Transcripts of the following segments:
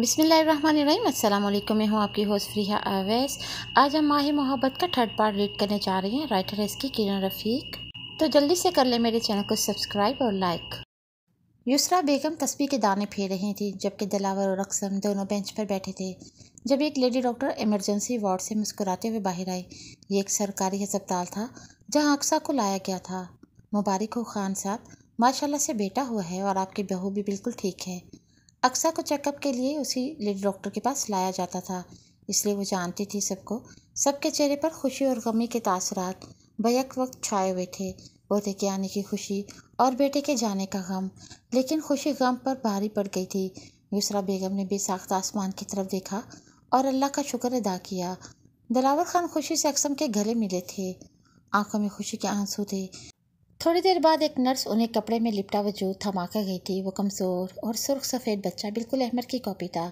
बिसमीम अल्लाम मैं हूँ आपकी होस्ट फ्रिया अवैस आज हम माह मोहब्बत का थर्ड पार्ट रीड करने जा रहे हैं राइटर है इसकी किरण रफ़ीक तो जल्दी से कर ले मेरे चैनल को सब्सक्राइब और लाइक यूसरा बेगम तस्वीर के दाने फेर रही थी जबकि दिलावर और अक्सम दोनों बेंच पर बैठे थे जब एक लेडी डॉक्टर इमरजेंसी वार्ड से मुस्कुराते हुए बाहर आई ये एक सरकारी अस्पताल था जहाँ अक्सा को लाया गया था मुबारक हो खान साहब माशाल्लाह से बेटा हुआ है और आपकी बहू भी बिल्कुल ठीक है अक्सा को चेकअप के लिए उसी लेडी डॉक्टर के पास लाया जाता था इसलिए वो जानती थी सबको सबके चेहरे पर खुशी और गमी के तासरात बैक वक्त छाए हुए थे पोते के आने की खुशी और बेटे के जाने का गम लेकिन खुशी गम पर भारी पड़ गई थी यूसरा बेगम ने बेसाख्त आसमान की तरफ देखा और अल्लाह का शुक्र अदा किया दिलावर खान खुशी से अक्सम के गले मिले थे आंखों में खुशी के आंसू थे थोड़ी देर बाद एक नर्स उन्हें कपड़े में लिपटा वजूद थमा कर गई थी वो कमज़ोर और सुर्ख सफ़ेद बच्चा बिल्कुल अहमद की कॉपी था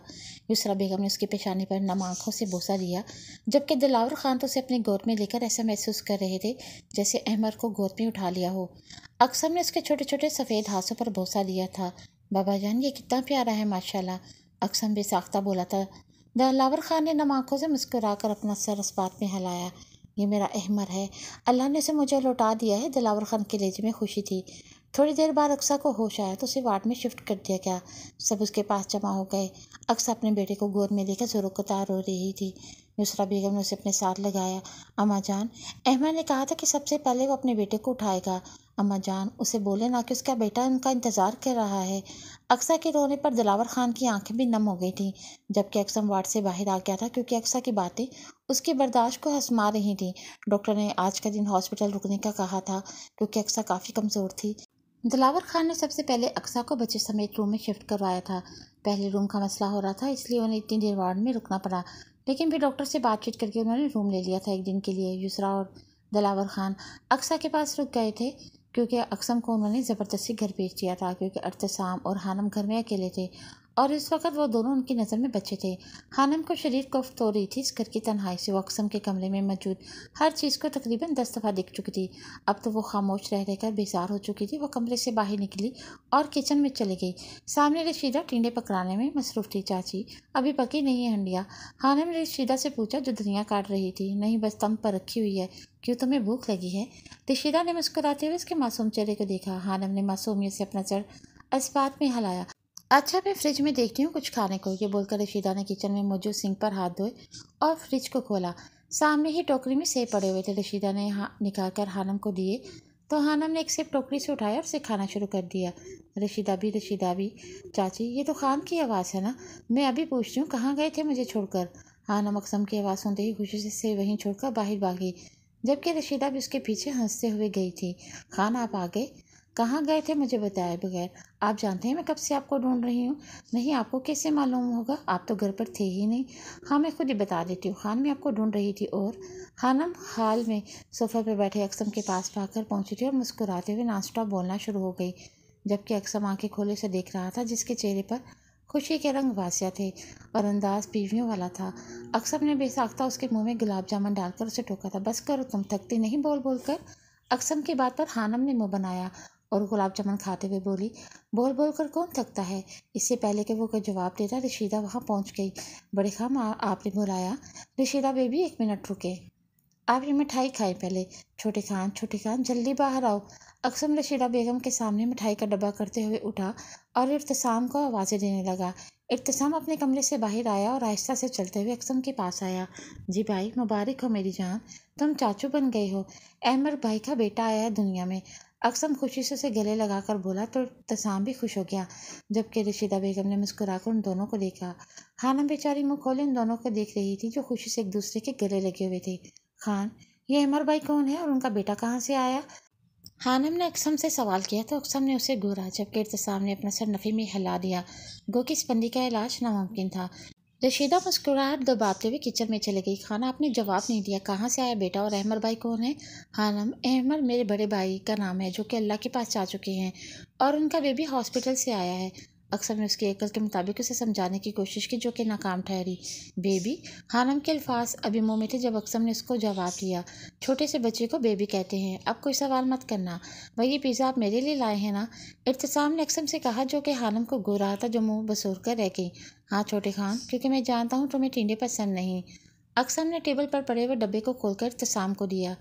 यूसरा बेगम ने उसकी पेशानी पर नम आँखों से बोसा दिया जबकि दिलावर खान तो उसे अपनी गोद में लेकर ऐसा महसूस कर रहे थे जैसे अहमद को गोद में उठा लिया हो अक्सर ने उसके छोटे छोटे सफ़ेद हाथों पर भोसा दिया था बाबा जान ये कितना प्यारा है माशाल्लाह अक्सम बेसाख्ता बोला था दिलावर खान ने नम आँखों से मुस्कुरा कर अपना सर उस बात में हिलाया ये मेरा अहमर है अल्लाह ने उसे मुझे लौटा दिया है दिलावर खान के लेजे में खुशी थी थोड़ी देर बाद अक्सा को होश आया तो उसे वार्ड में शिफ्ट कर दिया गया सब उसके पास जमा हो गए अक्सा अपने बेटे को गोद में लेकर कतार रो रही थी नुसरा बेगम ने उसे अपने साथ लगाया अम्मा जान अहमद ने कहा था कि सबसे पहले वो अपने बेटे को उठाएगा अम्मा जान उसे बोले ना कि उसका बेटा उनका इंतज़ार कर रहा है अक्सा के रोने पर दिलावर खान की आंखें भी नम हो गई थी जबकि अक्सम वार्ड से बाहर आ गया था क्योंकि अक्सा की बातें उसकी बर्दाश्त को हंसमा रही थी डॉक्टर ने आज का दिन हॉस्पिटल रुकने का कहा था क्योंकि अक्सा काफ़ी कमज़ोर थी दिलावर खान ने सबसे पहले अक्सा को बच्चे समेत रूम में शिफ्ट करवाया था पहले रूम का मसला हो रहा था इसलिए उन्हें इतनी देर वार्ड में रुकना पड़ा लेकिन फिर डॉक्टर से बातचीत करके उन्होंने रूम ले लिया था एक दिन के लिए यूसरा और दिलावर खान अक्सा के पास रुक गए थे क्योंकि अक्सम को उन्होंने ज़बरदस्ती घर भेज दिया था क्योंकि अरतसाम और हानम घर में अकेले थे और इस वक्त वो दोनों उनकी नज़र में बचे थे खानम को शरीर कोफ्त हो रही थी इस घर की तनहाई से वक्सम के कमरे में मौजूद हर चीज़ को तकरीबन दस दफ़ा दिख चुकी थी अब तो वो खामोश रह रहकर बेजार हो चुकी थी वो कमरे से बाहर निकली और किचन में चली गई सामने रशीदा टीडे पकड़ाने में मसरूफ़ थी चाची अभी पकी नहीं है हंडिया खानम ने रशीदा से पूछा जो धनिया काट रही थी नहीं बस तम पर रखी हुई है क्यों तुम्हें भूख लगी है रशीदा ने मुस्कुराते हुए उसके मासूम चेहरे को देखा हानम ने मासूमियत से अपना चढ़ इस बात में हलाया अच्छा मैं फ्रिज में देखती हूँ कुछ खाने को ये बोलकर रशीदा ने किचन में मौजूद सिंह पर हाथ धोए और फ्रिज को खोला सामने ही टोकरी में सेब पड़े हुए थे रशीदा ने हाँ निकाल कर हानम को दिए तो हानम ने एक सेब टोकरी से उठाया और उसे खाना शुरू कर दिया रशीदा भी रशीदा भी चाची ये तो खान की आवाज़ है ना मैं अभी पूछती हूँ कहाँ गए थे मुझे छोड़कर हानम अकसम की आवाज़ सुनते ही खुशी से सेब वहीं छोड़कर बाहर भागी जबकि रशीदा भी उसके पीछे हंसते हुए गई थी खान आप आ गए कहाँ गए थे मुझे बताए बगैर आप जानते हैं मैं कब से आपको ढूंढ रही हूँ नहीं आपको कैसे मालूम होगा आप तो घर पर थे ही नहीं हाँ मैं खुद ही बता देती हूँ खान में आपको ढूंढ रही थी और खानम हाल में सोफ़ा पर बैठे अक्सम के पास पाकर पहुँची थी और मुस्कुराते हुए नाश्ता बोलना शुरू हो गई जबकि अक्सम आंखें खोले से देख रहा था जिसके चेहरे पर खुशी के रंग वासिया थे और अंदाज पीवियों वाला था अक्सम ने बेसाख्ता उसके मुंह में गुलाब जामुन डालकर उसे ठोका था बस करो तुम थकती नहीं बोल बोल कर अक्सम की बात पर हानम ने मुंह बनाया और गुलाब जामुन खाते हुए बोली बोल बोल कर कौन थकता है इससे पहले कि वो कोई जवाब देता रशीदा वहाँ पहुँच गई बड़े खाम आपने बुलाया रशीदा बेबी एक मिनट रुके आप ये मिठाई खाई पहले छोटे खान छोटे खान जल्दी बाहर आओ अक्सम रशीदा बेगम के सामने मिठाई का डब्बा करते हुए उठा और इरतसाम को आवाज़ें देने लगा इरतसाम अपने कमरे से बाहर आया और आहिस्ता से चलते हुए अक्सम के पास आया जी भाई मुबारक हो मेरी जान तुम चाचू बन गए हो अहमद भाई का बेटा आया है दुनिया में अक्सम खुशी से उसे गले लगाकर बोला तो तसाम भी खुश हो गया जबकि रशीदा बेगम ने मुस्कुराकर उन दोनों को देखा खानम बेचारी मुँह खोले उन दोनों को देख रही थी जो खुशी से एक दूसरे के गले लगे हुए थे खान ये अमर भाई कौन है और उनका बेटा कहाँ से आया हानम ने अक्सम से सवाल किया तो अक्सम ने उसे घूरा जबकि इरतसाम ने अपना सर नफ़ी में हिला दिया गो कि इस बंदी का इलाज नामुमकिन था रशीदा मुस्कुराहट दबाते हुए किचन में चले गई खाना आपने जवाब नहीं दिया कहाँ से आया बेटा और अहमर भाई कौन है हानम अहमर मेरे बड़े भाई का नाम है जो कि अल्लाह के पास जा चुके हैं और उनका बेबी हॉस्पिटल से आया है अक्सर ने उसकी एकल के मुताबिक उसे समझाने की कोशिश की जो कि नाकाम ठहरी बेबी हानम के अल्फाज अभी मुँह में थे जब अक्सर ने उसको जवाब दिया छोटे से बच्चे को बेबी कहते हैं अब कोई सवाल मत करना भाई ये पिज़्ज़ा आप मेरे लिए लाए हैं ना इरतसाम ने अक्सर से कहा जो कि हानम को गो रहा था जो मुँह बसूर कर रह गई हाँ छोटे खान क्योंकि मैं जानता हूँ तुम्हें टीडे पसंद नहीं अक्सर ने टेबल पर पड़े हुए डब्बे को खोलकर इतसाम को दिया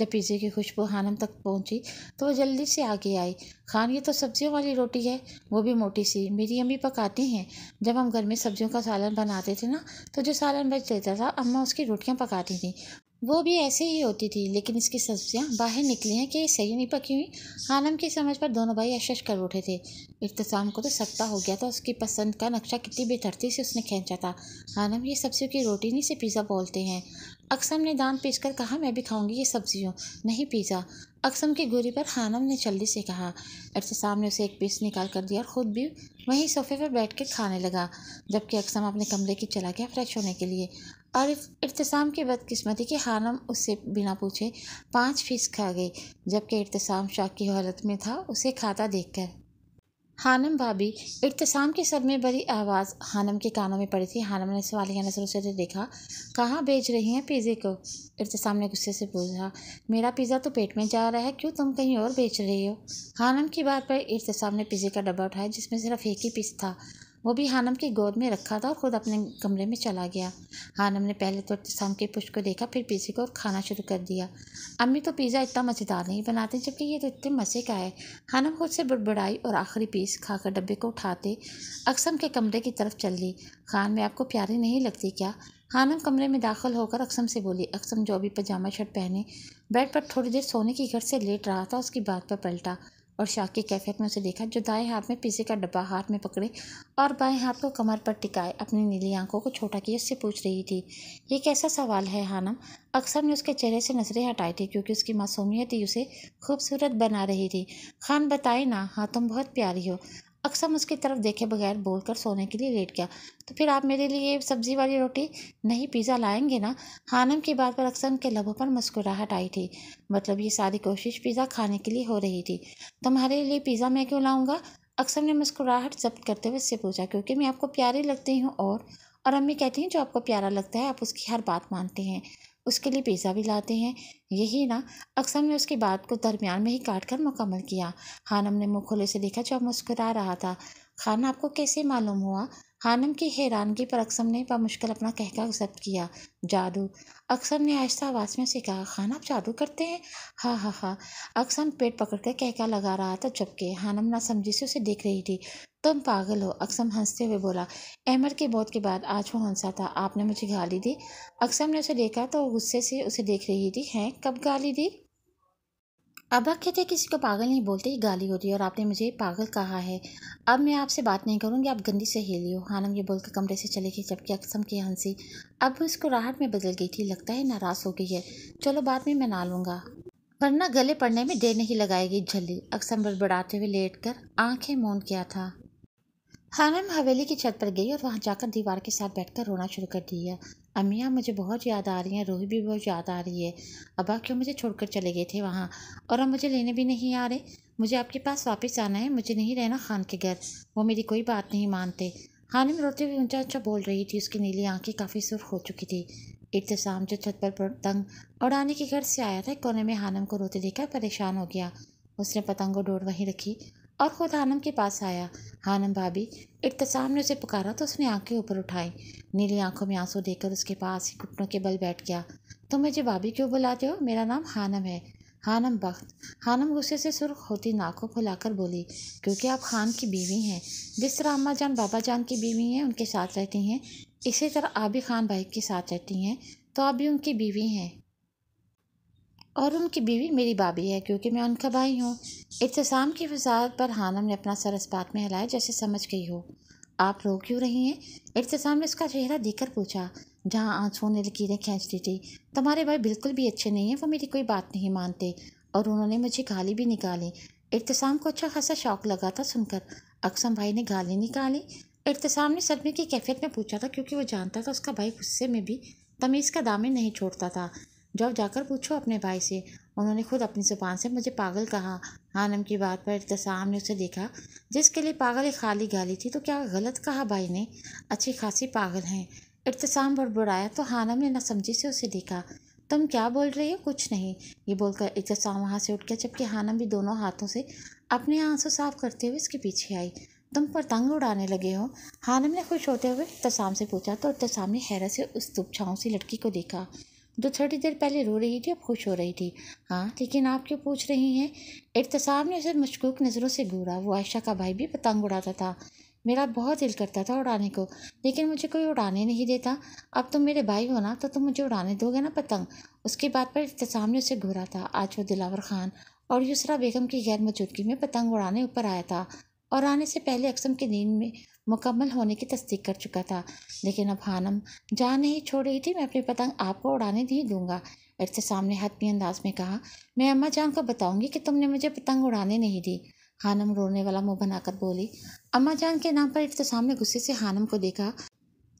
जब पिज़्ज़े की खुशबू हानम तक पहुंची तो वह जल्दी से आगे आई खान ये तो सब्जियों वाली रोटी है वो भी मोटी सी मेरी अम्मी पकाती हैं जब हम घर में सब्जियों का सालन बनाते थे ना तो जो सालन बच जाता था अम्मा उसकी रोटियाँ पकाती थी वो भी ऐसे ही होती थी लेकिन इसकी सब्जियाँ बाहर निकली हैं कि सही नहीं पकी हुई हानम की समझ पर दोनों भाई अशश कर उठे थे इफ्तसाम को तो सकता हो गया था उसकी पसंद का नक्शा कितनी बेतरती से उसने खींचा था हानम ये सब्जियों की रोटी नहीं से पिज़्ज़ा बोलते हैं अक्सम ने दाम पीस कर कहा मैं भी खाऊंगी ये सब्जियों नहीं पीज़ा अक्सम की गोरी पर खानम ने जल्दी से कहा अरतसाम ने उसे एक पीस निकाल कर दिया और ख़ुद भी वहीं सोफे पर बैठ कर खाने लगा जबकि अक्सम अपने कमरे की चला गया फ्रेश होने के लिए और इरतसाम की बदकिस्मती कि खानम उससे बिना पूछे पाँच फीस खा गई जबकि इरतसाम शाक की हालत में था उसे खाता देखकर हानम भाभी इब्तसाम की में बड़ी आवाज़ हानम के कानों में पड़ी थी हानम ने सवालिया नजरों से तो देखा कहाँ भेज रही हैं पिज़्ज़े को इब्तसाम ने गुस्से से पूछा मेरा पिज़्ज़ा तो पेट में जा रहा है क्यों तुम कहीं और बेच रही हो हानम की बात पर इब्तसाम ने पिज़्ज़े का डब्बा उठाया जिसमें सिर्फ एक ही पीस था वो भी हानम की गोद में रखा था और ख़ुद अपने कमरे में चला गया हानम ने पहले तो इब्तसाम के पुष्प को देखा फिर पिज़्ज़े को और खाना शुरू कर दिया अम्मी तो पिज़्ज़ा इतना मज़ेदार नहीं बनाते जबकि ये तो इतने मज़े का है हानम खुद से बुड़बड़ाई और आखिरी पीस खाकर डब्बे को उठाते अक्सम के कमरे की तरफ चल ली खान में आपको प्यारी नहीं लगती क्या हानम कमरे में दाखिल होकर अक्सम से बोली अक्सम जो भी पजामा शर्ट पहने बेड पर थोड़ी देर सोने की घर से लेट रहा था उसकी बात पर पलटा और शाह की कैफियत में उसे देखा जो दाएं हाथ में पीसे का डब्बा हाथ में पकड़े और बाएं हाथ को कमर पर टिकाए अपनी नीली आंखों को छोटा किए उससे पूछ रही थी ये कैसा सवाल है हानम अक्सर ने उसके चेहरे से नज़रें हटाई थी क्योंकि उसकी मासूमियत ही उसे खूबसूरत बना रही थी खान बताए ना हाँ तुम बहुत प्यारी हो अक्सम उसकी तरफ देखे बगैर बोलकर सोने के लिए लेट गया तो फिर आप मेरे लिए सब्ज़ी वाली रोटी नहीं पिज़्ज़ा लाएंगे ना हानम की बात पर अक्सम के लबों पर मुस्कुराहट आई थी मतलब ये सारी कोशिश पिज़्ज़ा खाने के लिए हो रही थी तुम्हारे लिए पिज़्ज़ा मैं क्यों लाऊँगा अक्सम ने मुस्कुराहट जब्त करते हुए उससे पूछा क्योंकि मैं आपको प्यारी लगती हूँ और और अम्मी कहती हैं जो आपको प्यारा लगता है आप उसकी हर बात मानते हैं उसके लिए पिज़्ज़ा भी लाते हैं यही ना अक्सर ने उसकी बात को दरमियान में ही काट कर मुकम्मल किया खानम ने मुँह खुले से देखा जो मुस्कुरा रहा था खान आपको कैसे मालूम हुआ हानम की हैरानगी पर अक्सम ने बामुश्किल अपना कहका जब्त किया जादू अक्सम ने आहिस्ता आवाज़ में उसे कहा खान आप जादू करते हैं हाँ हाँ हाँ अक्सम पेट पकड़ कर कहका लगा रहा था जबकि हानम ना समझी से उसे देख रही थी तुम पागल हो अक्सम हंसते हुए बोला अहमद के मौत के बाद आज वो हंसा था आपने मुझे गाली दी अक्सम ने उसे देखा तो गुस्से से उसे देख रही थी हैं कब गाली दी अब आप कहते किसी को पागल नहीं बोलते ही गाली होती है और आपने मुझे पागल कहा है अब मैं आपसे बात नहीं करूँगी आप गंदी सहेली हो हानम ये बोलकर कमरे से चले गए जबकि अक्सम की हंसी अब उसको राहत में बदल गई थी लगता है नाराज़ हो गई है चलो बाद में मैं ना लूँगा वरना गले पड़ने में देर नहीं लगाएगी झल्ली अक्सम बड़बड़ाते हुए लेट कर आँखें मौन किया था खानम हाँ, हवेली की छत पर गई और वहाँ जाकर दीवार के साथ बैठकर रोना शुरू कर दिया अमिया मुझे बहुत याद आ रही है रोही भी बहुत याद आ रही है अबा क्यों मुझे छोड़कर चले गए थे वहाँ और अब मुझे लेने भी नहीं आ रहे मुझे आपके पास वापस आना है मुझे नहीं रहना खान के घर वो मेरी कोई बात नहीं मानते हानिम रोते हुए ऊंचा ऊंचा बोल रही थी उसकी नीली आंखें काफ़ी सुर्ख हो चुकी थी इब्तसाम जो छत पर पतंग उड़ाने के घर से आया था कोने में हानम को रोते देखा परेशान हो गया उसने पतंग को डोर वहीं रखी और ख़ुद हानम के पास आया हानम भाभी इब्तसाम तो ने उसे पुकारा तो उसने आंखें ऊपर उठाई नीली आंखों में आंसू देकर उसके पास ही घुटनों के बल बैठ गया तुम मुझे भाभी क्यों बुलाते हो मेरा नाम हानम है हानम बख्त हानम गुस्से से सुर्ख होती नाकों को लाकर बोली क्योंकि आप खान की बीवी हैं जिस तरह अम्मा जान बाबा जान की बीवी हैं उनके साथ रहती हैं इसी तरह आप भी खान भाई के साथ रहती हैं तो आप भी उनकी बीवी हैं और उनकी बीवी मेरी बाबी है क्योंकि मैं उनका भाई हूँ इतसाम की वजात पर हानम ने अपना सर इस्पात में हिलाया जैसे समझ गई हो आप रो क्यों रही हैं इतसाम ने उसका चेहरा देखकर पूछा जहाँ आंसुओं ने लकीरें खींचती थी तुम्हारे भाई बिल्कुल भी अच्छे नहीं हैं वो मेरी कोई बात नहीं मानते और उन्होंने मुझे गाली भी निकाली इतसाम को अच्छा खासा शौक लगा था सुनकर अक्सम भाई ने गाली निकाली इतसाम ने सदमे की कैफियत में पूछा था क्योंकि वो जानता था उसका भाई गुस्से में भी तमीज़ का दामन नहीं छोड़ता था जाओ जाकर पूछो अपने भाई से उन्होंने खुद अपनी जुबान से मुझे पागल कहा हानम की बात पर इतसाम ने उसे देखा जिसके लिए पागल एक खाली गाली थी तो क्या गलत कहा भाई ने अच्छी खासी पागल हैं इतसाम बुड़बुड़ाया तो हानम ने नासमझी से उसे देखा तुम क्या बोल रही हो कुछ नहीं ये बोलकर इतसाम वहाँ से उठ गया जबकि हानम भी दोनों हाथों से अपने आंसू साफ करते हुए इसके पीछे आई तुम पर तंग उड़ाने लगे हो हानम ने खुश होते हुए इतसाम से पूछा तो इतसाम ने हैरत से उस दुपछाओं सी लड़की को देखा जो थोड़ी देर पहले रो रही थी अब खुश हो रही थी हाँ लेकिन आप क्यों पूछ रही हैं इर्तसाब ने उसे मशकूक नज़रों से घूरा वो आयशा का भाई भी पतंग उड़ाता था मेरा बहुत दिल करता था उड़ाने को लेकिन मुझे कोई उड़ाने नहीं देता अब तुम मेरे भाई हो ना तो तुम मुझे उड़ाने दोगे ना पतंग उसकी बात पर इर्तसाम ने उसे घूरा था आज वो दिलावर खान और यूसरा बेगम की गैर मौजूदगी में पतंग उड़ाने ऊपर आया था और आने से पहले अक्सम की नींद में मुकम्मल होने की तस्दीक कर चुका था लेकिन अब हानम जान नहीं छोड़ रही थी मैं अपनी पतंग आपको उड़ाने नहीं दूंगा इरसे सामने हतमी अंदाज में कहा मैं अम्मा जान को बताऊंगी कि तुमने मुझे पतंग उड़ाने नहीं दी हानम रोने वाला मुंह बनाकर बोली अम्मा जान के नाम पर इफ्तसाम ने गुस्से से हानम को देखा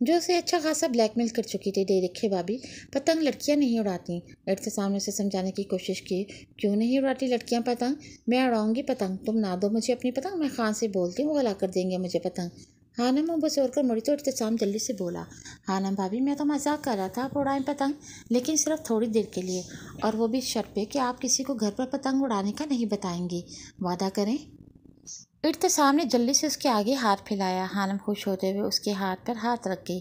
जो उसे अच्छा खासा ब्लैकमेल कर चुकी थी दे रखे भाभी पतंग लड़कियां नहीं उड़ाती लड़के सामने उसे समझाने की कोशिश की क्यों नहीं उड़ाती लड़कियां पतंग मैं उड़ाऊंगी पतंग तुम ना दो मुझे अपनी पतंग मैं खान से बोलती हूँ वो गला कर देंगे मुझे पतंग हानम मुँह बसोर मुड़ी तो इब्तसाम जल्दी से बोला हानम भाभी मैं तो मजाक कर रहा था आप उड़ाएं पतंग लेकिन सिर्फ थोड़ी देर के लिए और वो भी शर्त पे कि आप किसी को घर पर पतंग उड़ाने का नहीं बताएंगी वादा करें इब्तसाम ने जल्दी से उसके आगे हाथ फैलाया हानम खुश होते हुए उसके हाथ पर हाथ रख गई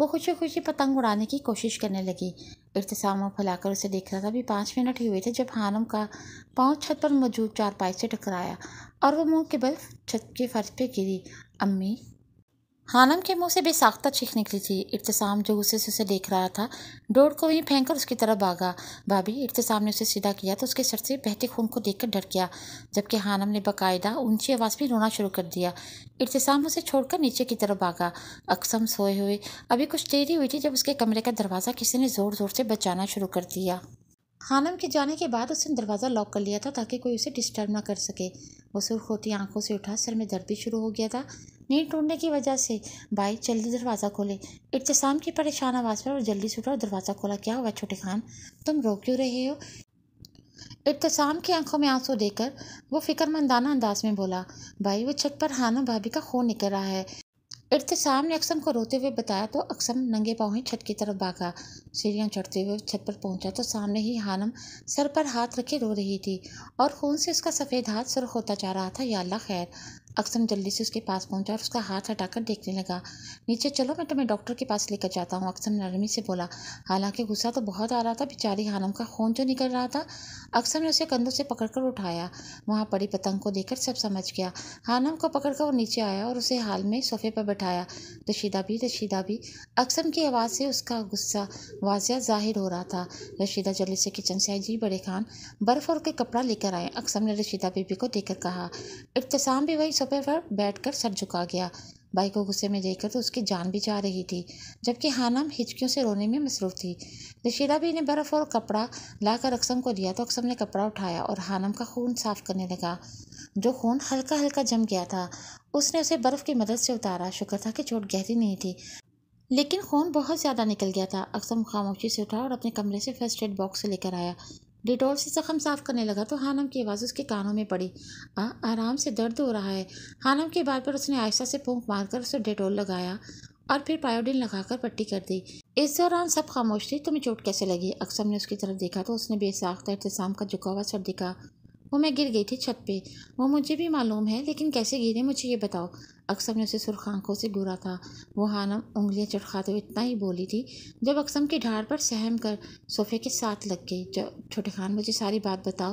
वो खुशी खुशी पतंग उड़ाने की कोशिश करने लगी इब्तसाम फैलाकर उसे देख रहा था अभी पाँच मिनट ही हुए थे जब हानम का पाँव छत पर मौजूद चारपाई से टकराया और वो मुँह के बल छत के फर्श पर गिरी अम्मी हानम के मुंह से बेसाख्ता चीख निकली थी इब्तसाम जो गुस्से से उसे देख रहा था डोर को वहीं फेंक कर उसकी तरफ भागा भाभी इब्तसाम ने उसे सीधा किया तो उसके सर से बहते खून को देखकर डर गया जबकि हानम ने बाकायदा ऊंची आवाज़ में रोना शुरू कर दिया इब्तसाम उसे छोड़कर नीचे की तरफ भागा अक्सम सोए हुए अभी कुछ देर ही हुई थी जब उसके कमरे का दरवाज़ा किसी ने ज़ोर ज़ोर से बचाना शुरू कर दिया हानम के जाने के बाद उसने दरवाज़ा लॉक कर लिया था ताकि कोई उसे डिस्टर्ब ना कर सके वो सुर्ख होती आंखों से उठा सर में दर्द भी शुरू हो गया था नींद टूटने की वजह से भाई जल्दी दरवाज़ा खोले इब्तसाम की परेशान आवाज़ पर और जल्दी से उठा दरवाज़ा खोला क्या हुआ छोटे खान तुम रो क्यों रहे हो इब्तसाम की आंखों में आंसू देकर वो फिक्रमंदाना अंदाज में बोला भाई वो छत पर हाना भाभी का खून निकल रहा है इब्तसाम ने अक्सम को रोते हुए बताया तो अक्सम नंगे पाँव ही छत की तरफ भागा सीढ़ियाँ चढ़ते हुए छत पर पहुंचा तो सामने ही हानम सर पर हाथ रखे रो रही थी और खून से उसका सफ़ेद हाथ सुरख होता जा रहा था या अल्लाह खैर अक्सर जल्दी से उसके पास पहुंचा और उसका हाथ हटाकर देखने लगा नीचे चलो मैं तुम्हें डॉक्टर के पास लेकर जाता हूँ अक्सर नरमी से बोला हालांकि गुस्सा तो बहुत आ रहा था बेचारी हानम का खून जो निकल रहा था अक्सर ने उसे कंधों से पकड़कर उठाया वहाँ पड़ी पतंग को देखकर सब समझ गया हानम को पकड़कर वो नीचे आया और उसे हाल में सोफे पर बैठाया रशीदा भी रशीदा भी अक्सर की आवाज़ से उसका गुस्सा वाजिया जाहिर हो रहा था रशीदा जल्दी से किचन से आई जी बड़े खान बर्फ़ और के कपड़ा लेकर आए अक्सर ने रशीदा बीबी को देखकर कहा इब्तसाम भी वही सोफे पर बैठकर सर झुका गया भाई को गुस्से में देखकर तो उसकी जान भी जा रही थी जबकि हानम हिचकियों से रोने में मसरूफ़ थी रशीदा भी ने बर्फ़ और कपड़ा लाकर अक्सम को दिया तो अक्सम ने कपड़ा उठाया और हानम का खून साफ करने लगा जो खून हल्का हल्का जम गया था उसने उसे बर्फ़ की मदद से उतारा शुक्र था कि चोट गहरी नहीं थी लेकिन खून बहुत ज़्यादा निकल गया था अक्सम खामोशी से उठा और अपने कमरे से फर्स्ट एड बॉक्स लेकर आया डिटॉल से जख्म साफ करने लगा तो हानम की आवाज़ उसके कानों में पड़ी आ, आराम से दर्द हो रहा है हानम के बाल पर उसने आयशा से पोंख मारकर उसे डिटॉल लगाया और फिर पायोडीन लगाकर पट्टी कर दी इस दौरान सब खामोश थी तुम्हें चोट कैसे लगी अक्सर ने उसकी तरफ देखा तो उसने बेसाख्त अहतसाम का झुका हुआ सर दिखा वो मैं गिर गई थी छत पे वो मुझे भी मालूम है लेकिन कैसे गिरे मुझे ये बताओ अक्सम ने उसे सुरख आंखों से घूरा था वो हानम उंगलियां चटखाते हुए इतना ही बोली थी जब अक्सम की ढाड़ पर सहम कर सोफे के साथ लग गई जब छोटे खान मुझे सारी बात बताओ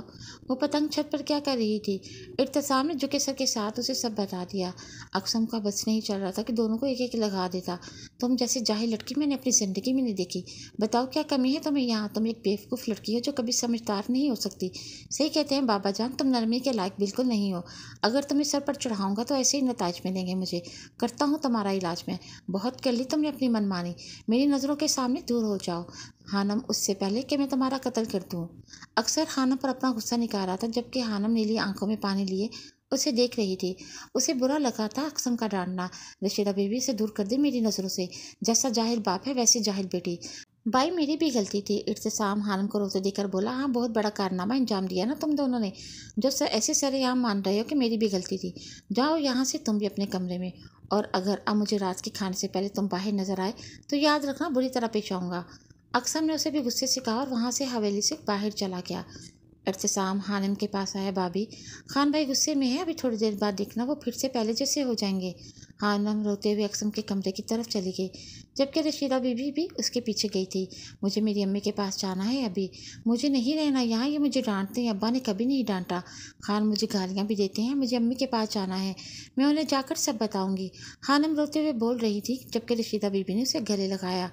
वो पतंग छत पर क्या कर रही थी इरतसाम ने झुके सर के साथ उसे सब बता दिया अक्सम का बस नहीं चल रहा था कि दोनों को एक एक लगा देता तुम जैसे जाहिर लड़की मैंने अपनी ज़िंदगी में नहीं देखी बताओ क्या कमी है तुम्हें यहाँ तुम एक बेवकूफ़ लड़की हो जो कभी समझदार नहीं हो सकती सही कहते हैं बाबा जान तुम नरमी के लायक बिल्कुल नहीं हो अगर तुम्हें सर पर चढ़ाऊँगा तो ऐसे ही नतज में देंगे मुझे करता हूँ तुम्हारा इलाज मैं बहुत कर ली तुमने अपनी मनमानी मेरी नज़रों के सामने दूर हो जाओ हानम उससे पहले कि मैं तुम्हारा कत्ल कर दूँ अक्सर हानम पर अपना गुस्सा निकाल रहा था जबकि हानम नीली आंखों में पानी लिए उसे देख रही थी उसे बुरा लगा था अक्सम का डांडना रशीदा बीवी से दूर कर दे मेरी नज़रों से जैसा जाहिर बाप है वैसी जाहिर बेटी भाई मेरी भी गलती थी इरतसाम हारन को रोते देखकर बोला हाँ बहुत बड़ा कारनामा अंजाम दिया ना तुम दोनों ने जो सर ऐसे यहाँ मान रहे हो कि मेरी भी गलती थी जाओ यहाँ से तुम भी अपने कमरे में और अगर अब मुझे रात के खाने से पहले तुम बाहर नजर आए तो याद रखना बुरी तरह पेश आऊँगा अक्सर ने उसे भी गुस्से से कहा और वहाँ से हवेली से बाहर चला गया इब्तसाम हानिम के पास आया भाभी खान भाई गुस्से में है अभी थोड़ी देर बाद देखना वो फिर से पहले जैसे हो जाएंगे हानम रोते हुए अक्सम के कमरे की तरफ चली गई जबकि रशीदा बीबी भी उसके पीछे गई थी मुझे मेरी अम्मी के पास जाना है अभी मुझे नहीं रहना यहाँ ये मुझे डांटते हैं अब्बा ने कभी नहीं डांटा खान मुझे गालियाँ भी देते हैं मुझे अम्मी के पास जाना है मैं उन्हें जाकर सब बताऊँगी हानम रोते हुए बोल रही थी जबकि रशीदा बीबी ने उसे गले लगाया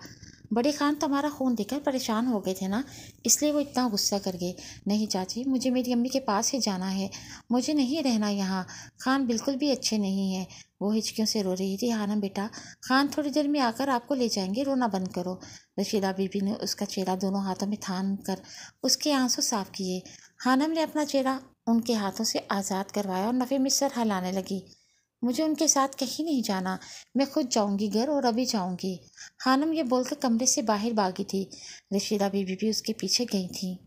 बड़े खान तो हमारा खून देखकर परेशान हो गए थे ना इसलिए वो इतना गुस्सा कर गए नहीं चाची मुझे मेरी अम्मी के पास ही जाना है मुझे नहीं रहना यहाँ खान बिल्कुल भी अच्छे नहीं हैं वो हिचकियों से रो रही थी हाना बेटा खान थोड़ी देर में आकर आपको ले जाएंगे रोना बंद करो रशीदा बीबी ने उसका चेहरा दोनों हाथों में थान कर उसके आंसू साफ किए हानम ने अपना चेहरा उनके हाथों से आज़ाद करवाया और नफ़े में सर हलाने लगी मुझे उनके साथ कहीं नहीं जाना मैं खुद जाऊंगी घर और अभी जाऊंगी हानम ये बोलकर कमरे से बाहर भागी थी रशीदा बीबी भी उसके पीछे गई थी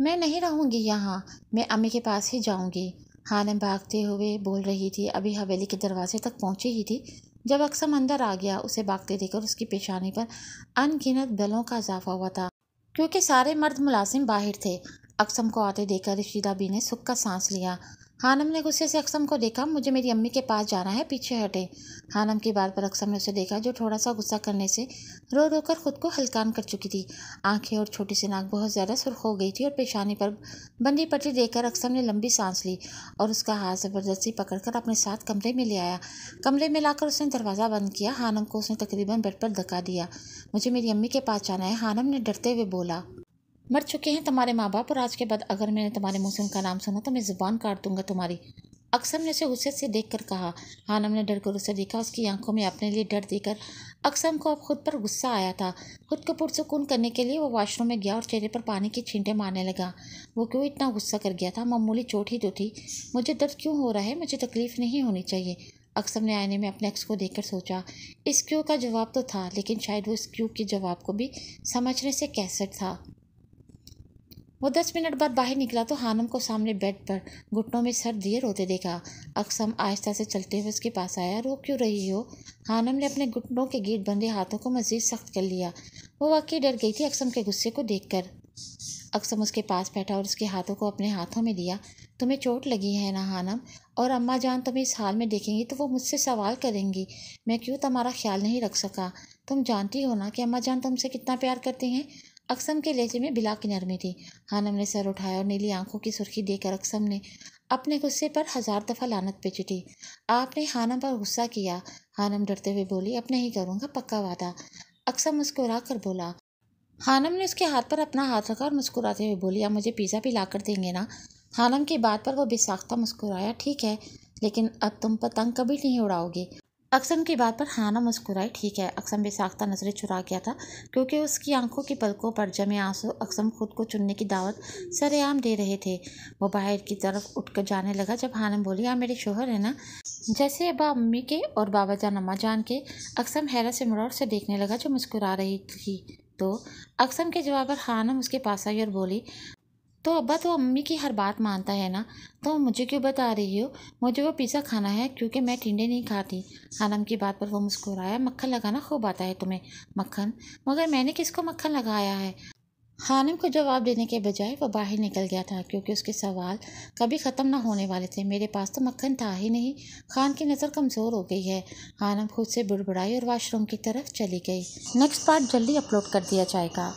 मैं नहीं रहूंगी यहाँ मैं अम्मी के पास ही जाऊंगी हानम भागते हुए बोल रही थी अभी हवेली के दरवाजे तक पहुँची ही थी जब अक्सम अंदर आ गया उसे भागते देखकर उसकी पेशानी पर अनगिनत बलों का इजाफा हुआ था क्योंकि सारे मर्द मुलाजिम बाहर थे अक्सम को आते देखकर रशीदा बी ने सुख का सांस लिया हानम ने गुस्से से अक्सम को देखा मुझे मेरी अम्मी के पास जाना है पीछे हटे हानम की बात पर अक्सम ने उसे देखा जो थोड़ा सा गुस्सा करने से रो रो कर खुद को हलकान कर चुकी थी आंखें और छोटी सी नाक बहुत ज़्यादा सुर्ख हो गई थी और पेशानी पर बंदी पट्टी देखकर अक्सम ने लंबी सांस ली और उसका हाथ ज़बरदस्ती पकड़कर अपने साथ कमरे में ले आया कमरे में लाकर उसने दरवाज़ा बंद किया हानम को उसने तकरीबन बेड पर धका दिया मुझे मेरी अम्मी के पास जाना है हानम ने डरते हुए बोला मर चुके हैं तुम्हारे माँ बाप और आज के बाद अगर मैंने तुम्हारे मुँह से उनका नाम सुना तो मैं ज़ुबान काट दूंगा तुम्हारी अक्सर ने उसे गुस्से से देखकर कहा हानम ने डर कर उसे देखा उसकी आंखों में अपने लिए डर देकर अक्सम को अब खुद पर गुस्सा आया था खुद को पुरसकून करने के लिए वो वॉशरूम में गया और चेहरे पर पानी की छींटे मारने लगा वो क्यों इतना गुस्सा कर गया था मामूली चोट ही तो थी मुझे दर्द क्यों हो रहा है मुझे तकलीफ़ नहीं होनी चाहिए अक्सम ने आईने में अपने अक्स को देखकर सोचा इस क्यों का जवाब तो था लेकिन शायद वो इस क्यों के जवाब को भी समझने से कैसे था वो दस मिनट बाद बाहर निकला तो हानम को सामने बेड पर घुटनों में सर दिए रोते देखा अक्सम आहिस्ता से चलते हुए उसके पास आया रो क्यों रही हो हानम ने अपने घुटनों के गिर बंधे हाथों को मजीद सख्त कर लिया वो वाकई डर गई थी अक्सम के गुस्से को कर अक्सम उसके पास बैठा और उसके हाथों को अपने हाथों में दिया तुम्हें चोट लगी है ना हानम और अम्मा जान तुम्हें इस हाल में देखेंगी तो वो मुझसे सवाल करेंगी मैं क्यों तुम्हारा ख्याल नहीं रख सका तुम जानती हो ना कि अम्मा जान तुमसे कितना प्यार करती हैं अक्सम के लहजे में बिला की नरमी थी हानम ने सर उठाया और नीली आंखों की सुर्खी देकर अक्सम ने अपने गुस्से पर हजार दफ़ा लानत पे चिटी आपने हानम पर गुस्सा किया हानम डरते हुए बोली अब नहीं करूँगा पक्का वादा अक्सम मुस्कुरा कर बोला हानम ने उसके हाथ पर अपना हाथ रखा और मुस्कुराते हुए बोली आप मुझे पिज़्ज़ा भी ला कर देंगे ना हानम की बात पर वो बेसाख्ता मुस्कुराया ठीक है लेकिन अब तुम पतंग कभी नहीं उड़ाओगे अक्सम की बात पर हाना मुस्कुराई ठीक है अक्सम बेसाख्ता नजरें चुरा गया था क्योंकि उसकी आंखों की पलकों पर जमे आंसू अक्सम खुद को चुनने की दावत सरेआम दे रहे थे वो बाहर की तरफ उठकर जाने लगा जब हानम बोली आप मेरे शोहर है ना जैसे अब अम्मी के और बाबा जान अम्मा जान के अक्सम हैरत से मुड़ौर से देखने लगा जो मुस्कुरा रही थी तो अक्सम के जवाब पर हानम उसके पास आई और बोली तो अब्बा तो अम्मी की हर बात मानता है ना तो मुझे क्यों बता रही हो मुझे वो पिज़्ज़ा खाना है क्योंकि मैं टिंडे नहीं खाती आलम की बात पर वो मुस्कुराया मक्खन लगाना खूब आता है तुम्हें मक्खन मगर मैंने किसको मक्खन लगाया है हानिम को जवाब देने के बजाय वह बाहर निकल गया था क्योंकि उसके सवाल कभी ख़त्म ना होने वाले थे मेरे पास तो मक्खन था ही नहीं खान की नज़र कमज़ोर हो गई है हानिम खुद से बुड़बुड़ाई और वाशरूम की तरफ चली गई नेक्स्ट पार्ट जल्दी अपलोड कर दिया जाएगा